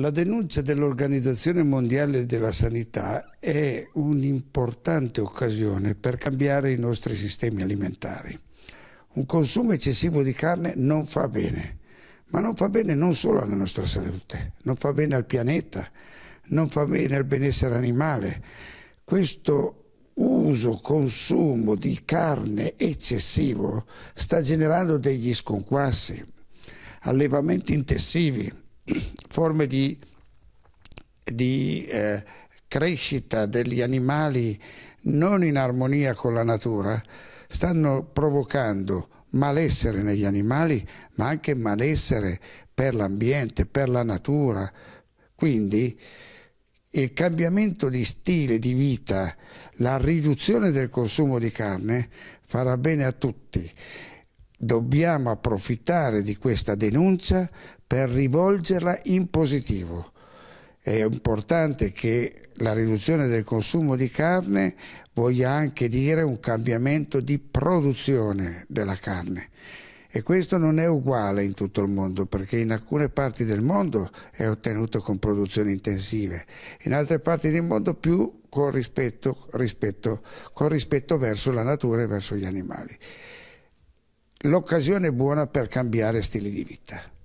La denuncia dell'Organizzazione Mondiale della Sanità è un'importante occasione per cambiare i nostri sistemi alimentari. Un consumo eccessivo di carne non fa bene, ma non fa bene non solo alla nostra salute, non fa bene al pianeta, non fa bene al benessere animale. Questo uso, consumo di carne eccessivo sta generando degli sconquassi, allevamenti intensivi, forme di, di eh, crescita degli animali non in armonia con la natura stanno provocando malessere negli animali, ma anche malessere per l'ambiente, per la natura. Quindi il cambiamento di stile di vita, la riduzione del consumo di carne farà bene a tutti. Dobbiamo approfittare di questa denuncia per rivolgerla in positivo. È importante che la riduzione del consumo di carne voglia anche dire un cambiamento di produzione della carne. E questo non è uguale in tutto il mondo, perché in alcune parti del mondo è ottenuto con produzioni intensive, in altre parti del mondo più con rispetto, rispetto, con rispetto verso la natura e verso gli animali. L'occasione è buona per cambiare stili di vita.